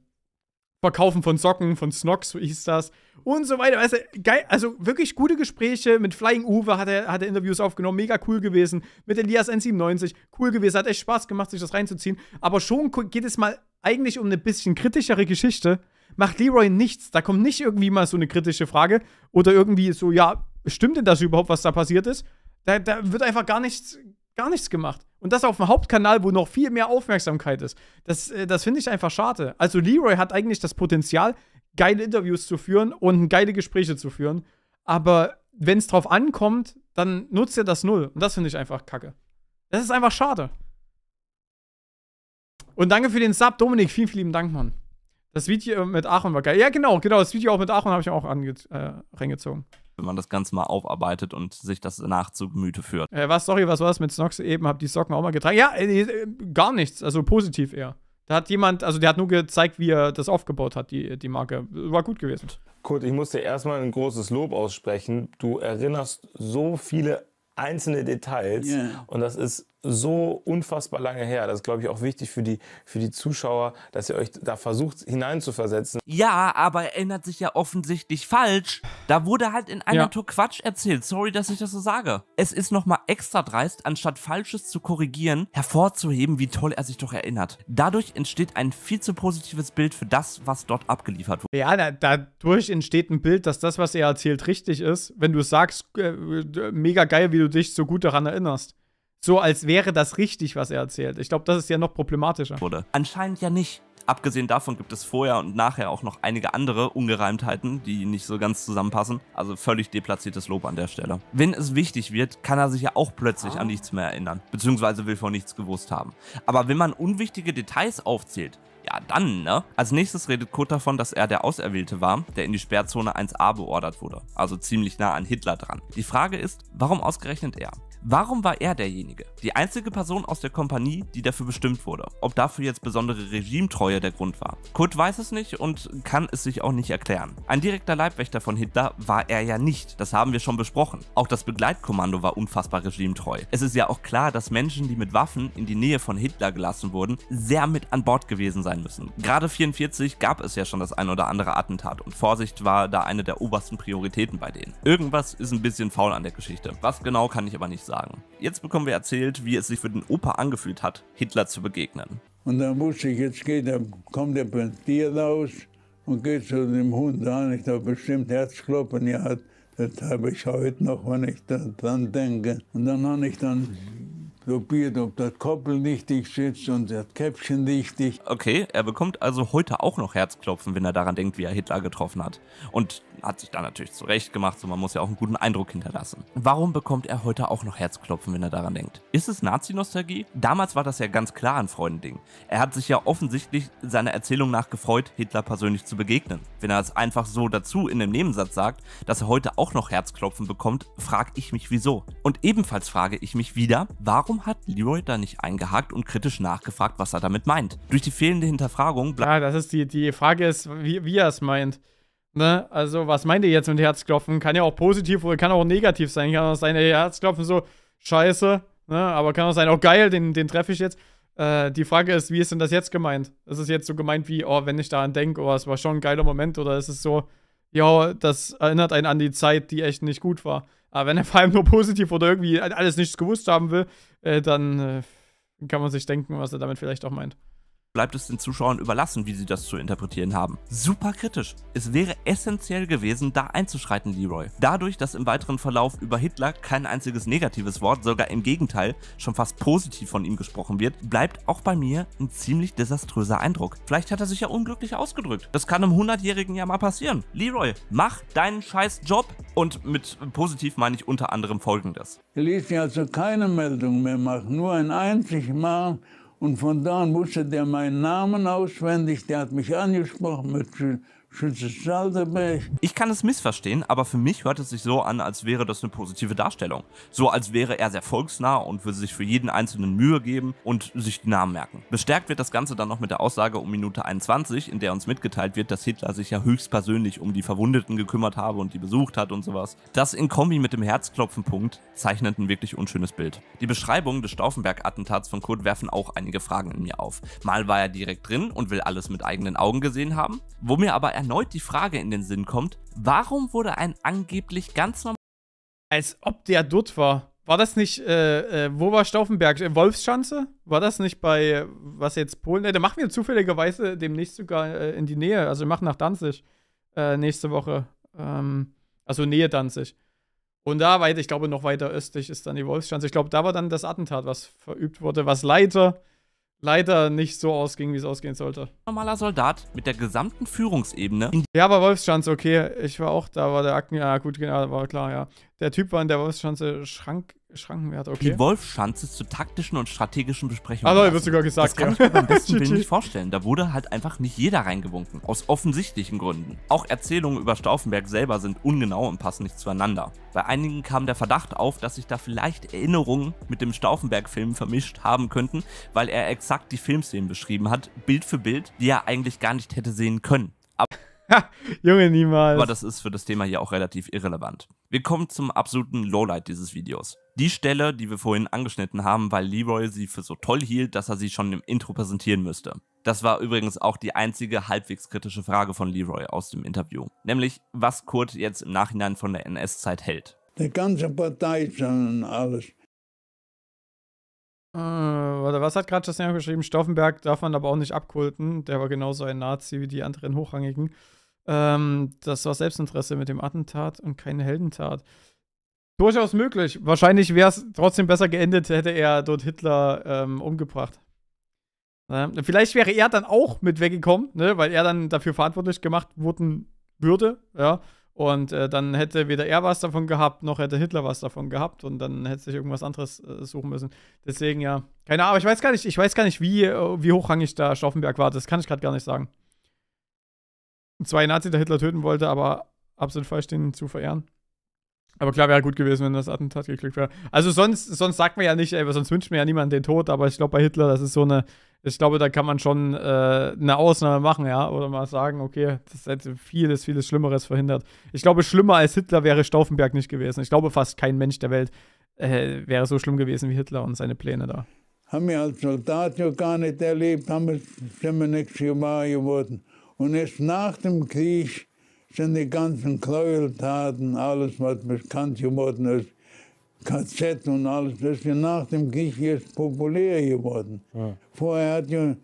Verkaufen von Socken, von Snocks, so hieß das. Und so weiter. Also, geil, also wirklich gute Gespräche. Mit Flying Uwe hat er, hat er Interviews aufgenommen. Mega cool gewesen. Mit Elias N97. Cool gewesen. Hat echt Spaß gemacht, sich das reinzuziehen. Aber schon geht es mal eigentlich um eine bisschen kritischere Geschichte. Macht Leroy nichts. Da kommt nicht irgendwie mal so eine kritische Frage. Oder irgendwie so, ja, stimmt denn das überhaupt, was da passiert ist? Da, da wird einfach gar nichts, Gar nichts gemacht. Und das auf dem Hauptkanal, wo noch viel mehr Aufmerksamkeit ist. Das, äh, das finde ich einfach schade. Also Leroy hat eigentlich das Potenzial, geile Interviews zu führen und geile Gespräche zu führen. Aber wenn es drauf ankommt, dann nutzt er das null. Und das finde ich einfach kacke. Das ist einfach schade. Und danke für den Sub, Dominik. Vielen, vielen Dank, Mann. Das Video mit Aaron war geil. Ja, genau, genau. Das Video auch mit Aaron habe ich auch äh, reingezogen wenn man das Ganze mal aufarbeitet und sich das nach zu Gemüte führt. Äh, was, sorry, was war das mit Snox eben? Hab die Socken auch mal getragen? Ja, äh, äh, gar nichts, also positiv eher. Da hat jemand, also der hat nur gezeigt, wie er das aufgebaut hat, die, die Marke. War gut gewesen. Kurt, ich muss dir erstmal ein großes Lob aussprechen. Du erinnerst so viele einzelne Details yeah. und das ist so unfassbar lange her. Das ist, glaube ich, auch wichtig für die, für die Zuschauer, dass ihr euch da versucht hineinzuversetzen. Ja, aber erinnert sich ja offensichtlich falsch. Da wurde halt in einer ja. Tour Quatsch erzählt. Sorry, dass ich das so sage. Es ist nochmal extra dreist, anstatt Falsches zu korrigieren, hervorzuheben, wie toll er sich doch erinnert. Dadurch entsteht ein viel zu positives Bild für das, was dort abgeliefert wurde. Ja, da, dadurch entsteht ein Bild, dass das, was er erzählt, richtig ist. Wenn du es sagst, äh, mega geil, wie du dich so gut daran erinnerst so als wäre das richtig, was er erzählt. Ich glaube, das ist ja noch problematischer. Wurde. Anscheinend ja nicht. Abgesehen davon gibt es vorher und nachher auch noch einige andere Ungereimtheiten, die nicht so ganz zusammenpassen. Also völlig deplatziertes Lob an der Stelle. Wenn es wichtig wird, kann er sich ja auch plötzlich ah. an nichts mehr erinnern, beziehungsweise will von nichts gewusst haben. Aber wenn man unwichtige Details aufzählt, ja, dann, ne? Als nächstes redet Kurt davon, dass er der Auserwählte war, der in die Sperrzone 1a beordert wurde. Also ziemlich nah an Hitler dran. Die Frage ist, warum ausgerechnet er? Warum war er derjenige? Die einzige Person aus der Kompanie, die dafür bestimmt wurde. Ob dafür jetzt besondere Regimetreue der Grund war. Kurt weiß es nicht und kann es sich auch nicht erklären. Ein direkter Leibwächter von Hitler war er ja nicht. Das haben wir schon besprochen. Auch das Begleitkommando war unfassbar regimetreu. Es ist ja auch klar, dass Menschen, die mit Waffen in die Nähe von Hitler gelassen wurden, sehr mit an Bord gewesen sein müssen. Gerade 44 gab es ja schon das ein oder andere Attentat und Vorsicht war da eine der obersten Prioritäten bei denen. Irgendwas ist ein bisschen faul an der Geschichte. Was genau kann ich aber nicht sagen sagen. Jetzt bekommen wir erzählt, wie es sich für den Opa angefühlt hat, Hitler zu begegnen. Und dann wusste ich, jetzt geht er, kommt der Pantier raus und geht zu dem Hund an. Ich habe bestimmt Herzklopfen gehabt. Das habe ich heute noch, wenn ich daran denke. Und dann habe ich dann probiert, ob das Koppel richtig sitzt und das Käppchen richtig. Okay, er bekommt also heute auch noch Herzklopfen, wenn er daran denkt, wie er Hitler getroffen hat. Und hat sich da natürlich zurecht gemacht, so man muss ja auch einen guten Eindruck hinterlassen. Warum bekommt er heute auch noch Herzklopfen, wenn er daran denkt? Ist es Nazi-Nostalgie? Damals war das ja ganz klar ein Freundending. Er hat sich ja offensichtlich seiner Erzählung nach gefreut, Hitler persönlich zu begegnen. Wenn er es einfach so dazu in dem Nebensatz sagt, dass er heute auch noch Herzklopfen bekommt, frage ich mich wieso. Und ebenfalls frage ich mich wieder, warum hat Leroy da nicht eingehakt und kritisch nachgefragt, was er damit meint? Durch die fehlende Hinterfragung bleibt. Ja, das ist die, die Frage ist, wie, wie er es meint. Ne? Also, was meint ihr jetzt mit Herzklopfen? Kann ja auch positiv oder kann auch negativ sein. Kann auch sein, ey, Herzklopfen so, scheiße. Ne? Aber kann auch sein, oh geil, den, den treffe ich jetzt. Äh, die Frage ist, wie ist denn das jetzt gemeint? Ist es jetzt so gemeint wie, oh, wenn ich daran denke, oh, es war schon ein geiler Moment? Oder ist es so, ja, das erinnert einen an die Zeit, die echt nicht gut war? Aber wenn er vor allem nur positiv oder irgendwie alles nichts gewusst haben will, äh, dann äh, kann man sich denken, was er damit vielleicht auch meint bleibt es den Zuschauern überlassen, wie sie das zu interpretieren haben. Super kritisch. Es wäre essentiell gewesen, da einzuschreiten, Leroy. Dadurch, dass im weiteren Verlauf über Hitler kein einziges negatives Wort, sogar im Gegenteil, schon fast positiv von ihm gesprochen wird, bleibt auch bei mir ein ziemlich desaströser Eindruck. Vielleicht hat er sich ja unglücklich ausgedrückt. Das kann im 100-Jährigen ja mal passieren. Leroy, mach deinen scheiß Job. Und mit positiv meine ich unter anderem folgendes. Er ließ ja also keine Meldung mehr machen, nur ein einziges Mal und von da an wusste der meinen Namen auswendig, der hat mich angesprochen mit ich kann es missverstehen, aber für mich hört es sich so an, als wäre das eine positive Darstellung. So als wäre er sehr volksnah und würde sich für jeden einzelnen Mühe geben und sich die Namen merken. Bestärkt wird das Ganze dann noch mit der Aussage um Minute 21, in der uns mitgeteilt wird, dass Hitler sich ja höchstpersönlich um die Verwundeten gekümmert habe und die besucht hat und sowas. Das in Kombi mit dem Herzklopfenpunkt zeichnet ein wirklich unschönes Bild. Die Beschreibungen des Stauffenberg-Attentats von Kurt werfen auch einige Fragen in mir auf. Mal war er direkt drin und will alles mit eigenen Augen gesehen haben, wo mir aber er erneut die Frage in den Sinn kommt, warum wurde ein angeblich ganz normal... Als ob der dort war. War das nicht, äh, äh, wo war Stauffenberg? In Wolfschanze? War das nicht bei, was jetzt Polen? Ne, da machen wir zufälligerweise demnächst sogar äh, in die Nähe. Also wir machen nach Danzig äh, nächste Woche. Ähm, also Nähe Danzig. Und da weiter, ich glaube, noch weiter östlich ist dann die Wolfschanze. Ich glaube, da war dann das Attentat, was verübt wurde, was leider leider nicht so ausging, wie es ausgehen sollte. Normaler Soldat mit der gesamten Führungsebene. Ja, aber Wolfschanze, okay. Ich war auch da, war der Akten, ja gut, genau, war klar, ja. Der Typ war in der Wolfschanze Schrank Schrankenwert, okay. Die Wolfschanze zu taktischen und strategischen Besprechungen. Ah, nein, wird sogar gesagt, Das kann ja. ich mir beim besten Willen nicht vorstellen. Da wurde halt einfach nicht jeder reingewunken. Aus offensichtlichen Gründen. Auch Erzählungen über Stauffenberg selber sind ungenau und passen nicht zueinander. Bei einigen kam der Verdacht auf, dass sich da vielleicht Erinnerungen mit dem Stauffenberg-Film vermischt haben könnten, weil er exakt die Filmszenen beschrieben hat, Bild für Bild, die er eigentlich gar nicht hätte sehen können. Aber Junge, niemals. Aber das ist für das Thema hier auch relativ irrelevant. Wir kommen zum absoluten Lowlight dieses Videos. Die Stelle, die wir vorhin angeschnitten haben, weil Leroy sie für so toll hielt, dass er sie schon im Intro präsentieren müsste. Das war übrigens auch die einzige halbwegs kritische Frage von Leroy aus dem Interview. Nämlich, was Kurt jetzt im Nachhinein von der NS-Zeit hält. Die ganze Partei schon alles. Äh, warte, was hat gerade Justin geschrieben? Stauffenberg darf man aber auch nicht abkulten. Der war genauso ein Nazi wie die anderen Hochrangigen. Ähm, das war Selbstinteresse mit dem Attentat und keine Heldentat. Durchaus möglich. Wahrscheinlich wäre es trotzdem besser geendet, hätte er dort Hitler ähm, umgebracht. Ja, vielleicht wäre er dann auch mit weggekommen, ne, weil er dann dafür verantwortlich gemacht wurden würde, ja. Und äh, dann hätte weder er was davon gehabt, noch hätte Hitler was davon gehabt und dann hätte sich irgendwas anderes äh, suchen müssen. Deswegen ja, keine Ahnung, ich weiß gar nicht, ich weiß gar nicht, wie, äh, wie hochrangig da Stauffenberg war. Das kann ich gerade gar nicht sagen zwei Nazi der Hitler töten wollte, aber absolut falsch, den zu verehren. Aber klar, wäre gut gewesen, wenn das Attentat geklickt wäre. Also sonst, sonst sagt man ja nicht, ey, sonst wünscht mir ja niemand den Tod, aber ich glaube bei Hitler, das ist so eine, ich glaube, da kann man schon äh, eine Ausnahme machen, ja, oder mal sagen, okay, das hätte vieles, vieles Schlimmeres verhindert. Ich glaube, schlimmer als Hitler wäre Stauffenberg nicht gewesen. Ich glaube, fast kein Mensch der Welt äh, wäre so schlimm gewesen wie Hitler und seine Pläne da. Haben wir als Soldat ja gar nicht erlebt, haben wir, sind wir nichts geworden. Und erst nach dem Krieg sind die ganzen Gräueltaten, alles, was bekannt geworden ist, KZ und alles, das ist ja nach dem Krieg jetzt populär geworden. Ja. Vorher hat ja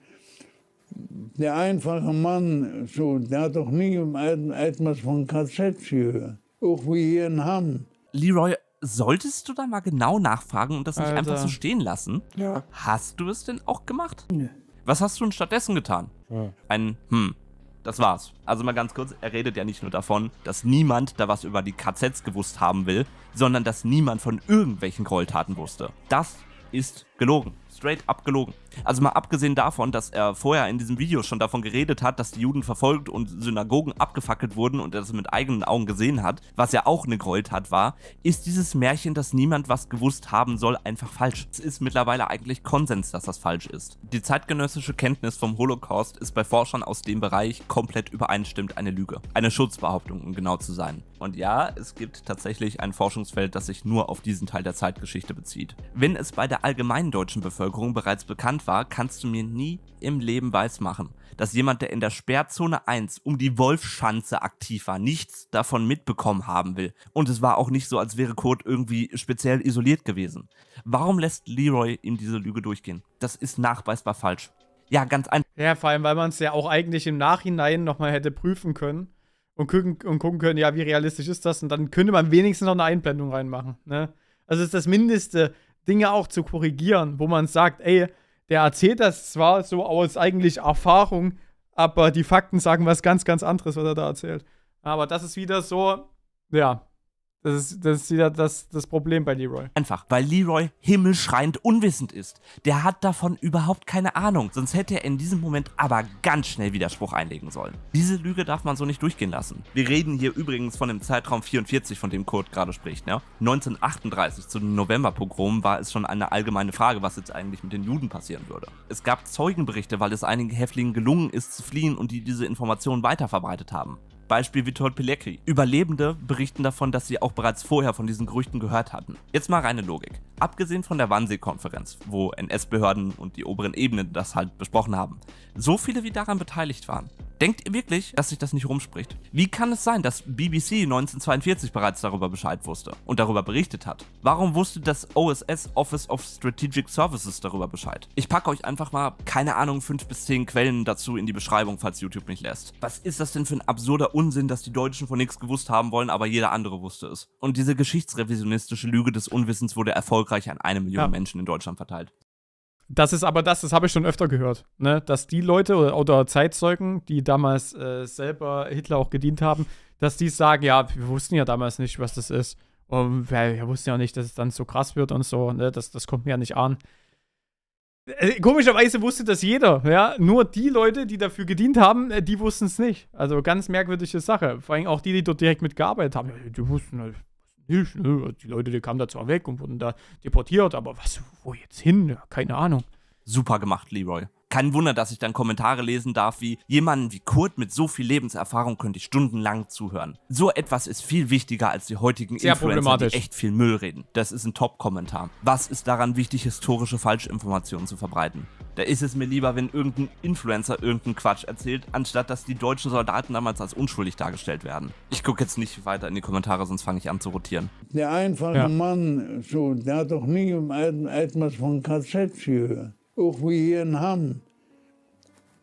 der einfache Mann, so, der hat doch nie etwas von KZ gehört. Auch wie hier in Hamm. Leroy, solltest du da mal genau nachfragen und das nicht Alter. einfach so stehen lassen? Ja. Hast du es denn auch gemacht? Nö. Was hast du denn stattdessen getan? Ja. Ein Hm das war's. Also mal ganz kurz, er redet ja nicht nur davon, dass niemand da was über die KZs gewusst haben will, sondern dass niemand von irgendwelchen Gräueltaten wusste. Das ist gelogen. Straight up gelogen. Also mal abgesehen davon, dass er vorher in diesem Video schon davon geredet hat, dass die Juden verfolgt und Synagogen abgefackelt wurden und er das mit eigenen Augen gesehen hat, was ja auch eine Gräueltat war, ist dieses Märchen, dass niemand was gewusst haben soll, einfach falsch. Es ist mittlerweile eigentlich Konsens, dass das falsch ist. Die zeitgenössische Kenntnis vom Holocaust ist bei Forschern aus dem Bereich komplett übereinstimmt eine Lüge. Eine Schutzbehauptung, um genau zu sein. Und ja, es gibt tatsächlich ein Forschungsfeld, das sich nur auf diesen Teil der Zeitgeschichte bezieht. Wenn es bei der allgemeinen deutschen Bevölkerung bereits bekannt war, kannst du mir nie im Leben weismachen, dass jemand, der in der Sperrzone 1 um die Wolfschanze aktiv war, nichts davon mitbekommen haben will. Und es war auch nicht so, als wäre Kurt irgendwie speziell isoliert gewesen. Warum lässt Leroy ihm diese Lüge durchgehen? Das ist nachweisbar falsch. Ja, ganz einfach. Ja, vor allem, weil man es ja auch eigentlich im Nachhinein nochmal hätte prüfen können und gucken, und gucken können, ja, wie realistisch ist das? Und dann könnte man wenigstens noch eine Einblendung reinmachen. Ne? Also ist das Mindeste, Dinge auch zu korrigieren, wo man sagt, ey, der erzählt das zwar so aus eigentlich Erfahrung, aber die Fakten sagen was ganz, ganz anderes, was er da erzählt. Aber das ist wieder so, ja, das ist, das ist wieder das, das Problem bei Leroy. Einfach, weil Leroy himmelschreiend unwissend ist. Der hat davon überhaupt keine Ahnung, sonst hätte er in diesem Moment aber ganz schnell Widerspruch einlegen sollen. Diese Lüge darf man so nicht durchgehen lassen. Wir reden hier übrigens von dem Zeitraum 44, von dem Kurt gerade spricht. Ne? 1938 zu den Novemberpogromen war es schon eine allgemeine Frage, was jetzt eigentlich mit den Juden passieren würde. Es gab Zeugenberichte, weil es einigen Häftlingen gelungen ist zu fliehen und die diese Informationen weiterverbreitet haben. Beispiel Witold Pilecki. Überlebende berichten davon, dass sie auch bereits vorher von diesen Gerüchten gehört hatten. Jetzt mal reine Logik. Abgesehen von der Wannsee-Konferenz, wo NS-Behörden und die oberen Ebenen das halt besprochen haben, so viele wie daran beteiligt waren, Denkt ihr wirklich, dass sich das nicht rumspricht? Wie kann es sein, dass BBC 1942 bereits darüber Bescheid wusste und darüber berichtet hat? Warum wusste das OSS Office of Strategic Services darüber Bescheid? Ich packe euch einfach mal, keine Ahnung, fünf bis zehn Quellen dazu in die Beschreibung, falls YouTube mich lässt. Was ist das denn für ein absurder Unsinn, dass die Deutschen von nichts gewusst haben wollen, aber jeder andere wusste es? Und diese geschichtsrevisionistische Lüge des Unwissens wurde erfolgreich an eine Million ja. Menschen in Deutschland verteilt. Das ist aber das, das habe ich schon öfter gehört, ne? dass die Leute oder, oder Zeitzeugen, die damals äh, selber Hitler auch gedient haben, dass die sagen, ja, wir wussten ja damals nicht, was das ist. Und wir, wir wussten ja auch nicht, dass es dann so krass wird und so, ne? das, das kommt mir ja nicht an. Äh, komischerweise wusste das jeder, ja. Nur die Leute, die dafür gedient haben, äh, die wussten es nicht. Also ganz merkwürdige Sache. Vor allem auch die, die dort direkt mitgearbeitet haben, die wussten halt, nicht. Ne? Also die Leute, die kamen da zwar weg und wurden da deportiert, aber was, wo jetzt hin? keine Ahnung. Super gemacht, Leroy. Kein Wunder, dass ich dann Kommentare lesen darf wie, jemanden wie Kurt mit so viel Lebenserfahrung könnte ich stundenlang zuhören. So etwas ist viel wichtiger als die heutigen Sehr Influencer, die echt viel Müll reden. Das ist ein Top-Kommentar. Was ist daran wichtig, historische Falschinformationen zu verbreiten? Da ist es mir lieber, wenn irgendein Influencer irgendeinen Quatsch erzählt, anstatt dass die deutschen Soldaten damals als unschuldig dargestellt werden. Ich gucke jetzt nicht weiter in die Kommentare, sonst fange ich an zu rotieren. Der einfache ja. Mann, so, der hat doch nie etwas von KZ gehört auch wie hier in Hamm.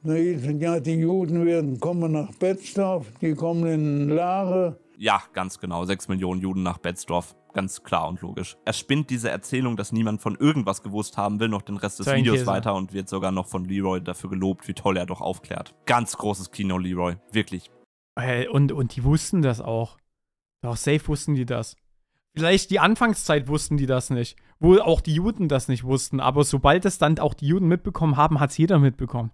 Da hieß es, ja, die Juden werden kommen nach Betzdorf, die kommen in Lare. Ja, ganz genau, sechs Millionen Juden nach Betzdorf. Ganz klar und logisch. Er spinnt diese Erzählung, dass niemand von irgendwas gewusst haben will, noch den Rest des Videos weiter und wird sogar noch von Leroy dafür gelobt, wie toll er doch aufklärt. Ganz großes Kino, Leroy. Wirklich. und, und die wussten das auch. Auch safe wussten die das. Vielleicht die Anfangszeit wussten die das nicht. Wo auch die Juden das nicht wussten. Aber sobald es dann auch die Juden mitbekommen haben, hat es jeder mitbekommen.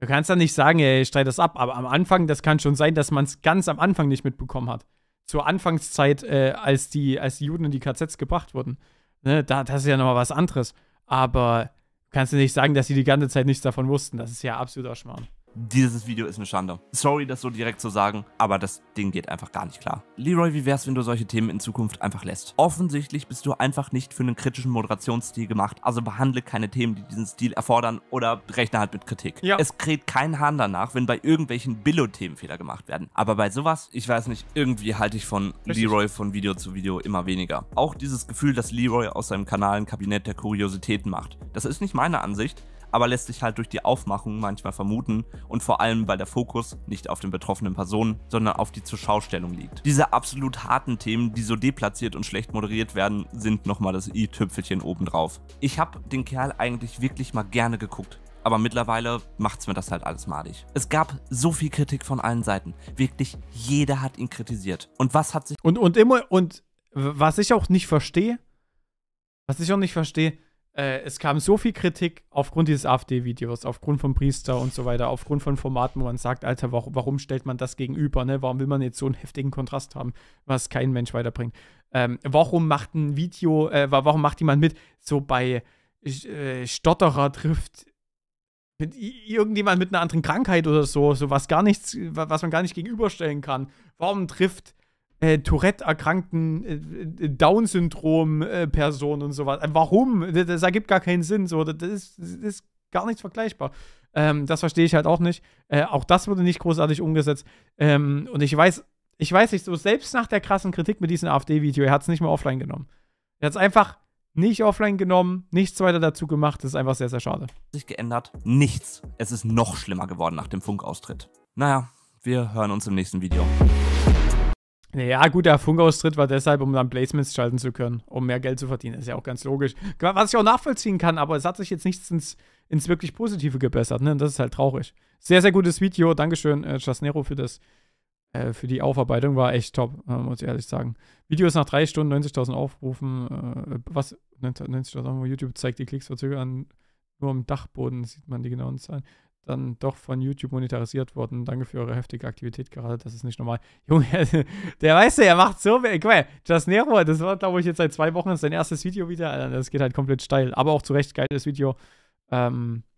Du kannst ja nicht sagen, ey, streite das ab. Aber am Anfang, das kann schon sein, dass man es ganz am Anfang nicht mitbekommen hat. Zur Anfangszeit, äh, als, die, als die Juden in die KZs gebracht wurden. Ne, da, das ist ja nochmal was anderes. Aber kannst du nicht sagen, dass sie die ganze Zeit nichts davon wussten. Das ist ja absoluter Schmarrn. Dieses Video ist eine Schande. Sorry, das so direkt zu sagen, aber das Ding geht einfach gar nicht klar. Leroy, wie wär's, wenn du solche Themen in Zukunft einfach lässt? Offensichtlich bist du einfach nicht für einen kritischen Moderationsstil gemacht, also behandle keine Themen, die diesen Stil erfordern oder rechne halt mit Kritik. Ja. Es kräht kein Hahn danach, wenn bei irgendwelchen Billo-Themen Fehler gemacht werden. Aber bei sowas, ich weiß nicht, irgendwie halte ich von Richtig. Leroy von Video zu Video immer weniger. Auch dieses Gefühl, dass Leroy aus seinem Kanal ein Kabinett der Kuriositäten macht. Das ist nicht meine Ansicht, aber lässt sich halt durch die Aufmachung manchmal vermuten und vor allem, weil der Fokus nicht auf den betroffenen Personen, sondern auf die Zurschaustellung liegt. Diese absolut harten Themen, die so deplatziert und schlecht moderiert werden, sind nochmal das i-Tüpfelchen obendrauf. Ich habe den Kerl eigentlich wirklich mal gerne geguckt aber mittlerweile macht's mir das halt alles madig. Es gab so viel Kritik von allen Seiten. Wirklich jeder hat ihn kritisiert. Und was hat sich. Und, und immer, und was ich auch nicht verstehe, was ich auch nicht verstehe, äh, es kam so viel Kritik aufgrund dieses AfD-Videos, aufgrund von Priester und so weiter, aufgrund von Formaten, wo man sagt, Alter, warum, warum stellt man das gegenüber? Ne? Warum will man jetzt so einen heftigen Kontrast haben, was kein Mensch weiterbringt? Ähm, warum macht ein Video, äh, warum macht jemand mit, so bei äh, Stotterer trifft mit irgendjemand mit einer anderen Krankheit oder so, so was gar nichts, was man gar nicht gegenüberstellen kann. Warum trifft äh, Tourette-erkrankten, äh, äh Down-Syndrom-Personen und sowas. Äh, warum? Das, das, ergibt gar keinen Sinn. So, das, ist, das ist gar nichts vergleichbar. Ähm, das verstehe ich halt auch nicht. Äh, auch das wurde nicht großartig umgesetzt. Ähm, und ich weiß, ich weiß nicht, so selbst nach der krassen Kritik mit diesem AfD-Video, er hat es nicht mehr offline genommen. Er hat es einfach nicht offline genommen, nichts weiter dazu gemacht. Das ist einfach sehr, sehr schade. Sich geändert? Nichts. Es ist noch schlimmer geworden nach dem Funkaustritt. Naja, wir hören uns im nächsten Video. Ja, gut, der Funkaustritt war deshalb, um dann Placements schalten zu können, um mehr Geld zu verdienen. ist ja auch ganz logisch. Was ich auch nachvollziehen kann, aber es hat sich jetzt nichts ins, ins wirklich Positive gebessert. Ne? Und das ist halt traurig. Sehr, sehr gutes Video. Dankeschön, äh, Chasnero, für das, äh, für die Aufarbeitung. War echt top, äh, muss ich ehrlich sagen. Video ist nach drei Stunden, 90.000 Aufrufen. Äh, was? 90.000 YouTube zeigt die Klicks verzögert an. Nur am Dachboden sieht man die genauen Zahlen dann doch von YouTube monetarisiert worden. Danke für eure heftige Aktivität gerade. Das ist nicht normal. Junge, der weiß ja, er macht so. Guck mal, Just Nero, das war, glaube ich, jetzt seit zwei Wochen sein erstes Video wieder. Das geht halt komplett steil. Aber auch zu Recht geiles Video. Ähm,